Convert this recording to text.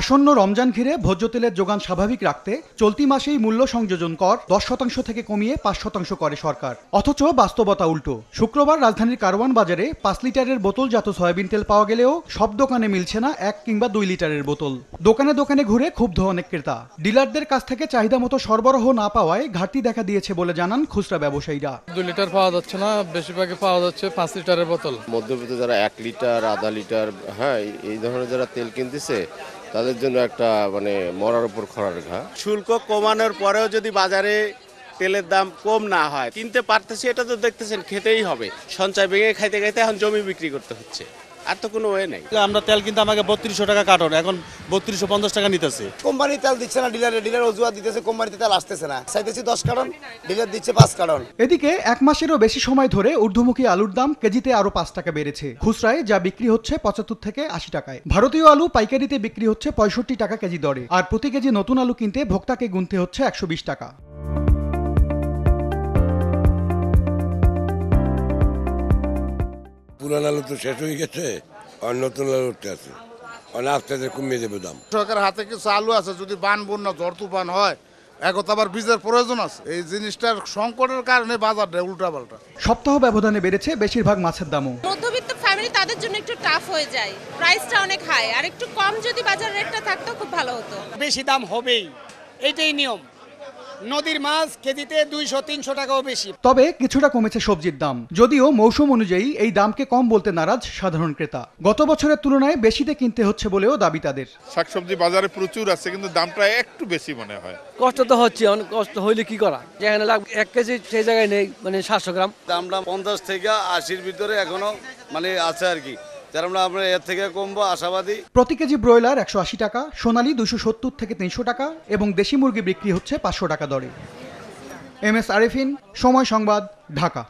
আসন্ন রমজান ঘিরে ভোজ্য তেলের যোগান স্বাভাবিক রাখতে চলতি মাসেই মূল্য সংযোজন কর দশ শতাংশ থেকে কমিয়ে পাঁচ শতাংশ করে সরকার অথচ বাস্তবতা উল্টো শুক্রবার রাজধানীর কারওয়ান বাজারে পাঁচ লিটারের বোতল জাত সয়াবিন তেল পাওয়া গেলেও সব দোকানে মিলছে না এক কিংবা দুই লিটারের বোতল দোকানে দোকানে ঘুরে ক্ষুব্ধ অনেক ক্রেতা ডিলারদের কাছ থেকে চাহিদা মতো সরবরাহ না পাওয়ায় ঘাটতি দেখা দিয়েছে বলে জানান খুচরা ব্যবসায়ীরা দুই লিটার পাওয়া যাচ্ছে না বেশিরভাগই পাওয়া যাচ্ছে পাঁচ লিটারের বোতল মধ্যবিত্ত যারা এক লিটার আধা লিটার হ্যাঁ এই ধরনের যারা তেল কিনতেছে তাদের জন্য একটা মানে মরার উপর খরার ঘা শুল্ক কমানোর পরেও যদি বাজারে তেলের দাম কম না হয় কিনতে পারতেছি এটা তো দেখতেছেন খেতেই হবে সঞ্চয় ভেঙে খাইতে খাইতে এখন জমি বিক্রি করতে হচ্ছে আর তো কোনো ওয়ে আমরা তেল কিন্তু আমাকে বত্রিশশো টাকা কাটন এখন বত্রিশশো পঞ্চাশ টাকা নিতেছে কোম্পানি তেল দিচ্ছে না ডিলারে ডিলার দিতেছে কোম্পানিতে তেল আসতেছে না চাইতেছি দশ ডিলার দিচ্ছে পাঁচ এদিকে এক মাসেরও বেশি সময় ধরে ঊর্ধ্বমুখী আলুর দাম কেজিতে আরো পাঁচ টাকা বেড়েছে খুচরায় যা বিক্রি হচ্ছে পঁচাত্তর থেকে আশি টাকায় ভারতীয় আলু পাইকারিতে বিক্রি হচ্ছে পঁয়ষট্টি টাকা কেজি দরে আর প্রতি কেজি নতুন আলু কিনতে ভোক্তাকে গুনতে হচ্ছে একশো টাকা পুরান আলু তো শেষ হয়ে গেছে আর নতুন আলু উঠতে আছে আর মানে আস্তে আস্তে কমিয়ে দেবে দাম সরকার হাতে কিছু আলু আছে যদি বান বন্যা ঝড় তুফান হয় এখন আবার বীজের প্রয়োজন আছে এই জিনিসটার সংকটের কারণে বাজারটা উল্টাপাল্টা সপ্তাহ ব্যবধানে বেড়েছে বেশিরভাগ মাছের দামও মধ্যবিত্ত ফ্যামিলি তাদের জন্য একটু টাফ হয়ে যায় প্রাইসটা অনেক হাই আর একটু কম যদি বাজার রেটটা থাকতো খুব ভালো হতো বেশি দাম হবেই এটাই নিয়ম নদীর মাছ কেজিতে দুইশো তিনশো টাকাও বেশি তবে কিছুটা কমেছে সবজির দাম যদিও মৌসুম অনুযায়ী এই দামকে কম বলতে নারাজ সাধারণ ক্রেতা গত বছরের তুলনায় বেশিতে কিনতে হচ্ছে বলেও দাবি তাদের শাকসবজি বাজারে প্রচুর আছে কিন্তু দামটা একটু বেশি মনে হয় কষ্ট তো হচ্ছে অনেক কষ্ট হইলে কি করা যেখানে লাভ এক কেজি সেই জায়গায় নেই মানে সাতশো গ্রাম দামটা পঞ্চাশ থেকে আশির ভিতরে এখনো মানে আছে আর কি এর থেকে কমবো আশাবাদী প্রতি কেজি ব্রয়লার একশো আশি টাকা সোনালি দুশো সত্তর থেকে তিনশো টাকা এবং দেশি মুরগি বিক্রি হচ্ছে পাঁচশো টাকা দরে এম এস আরিফিন সময় সংবাদ ঢাকা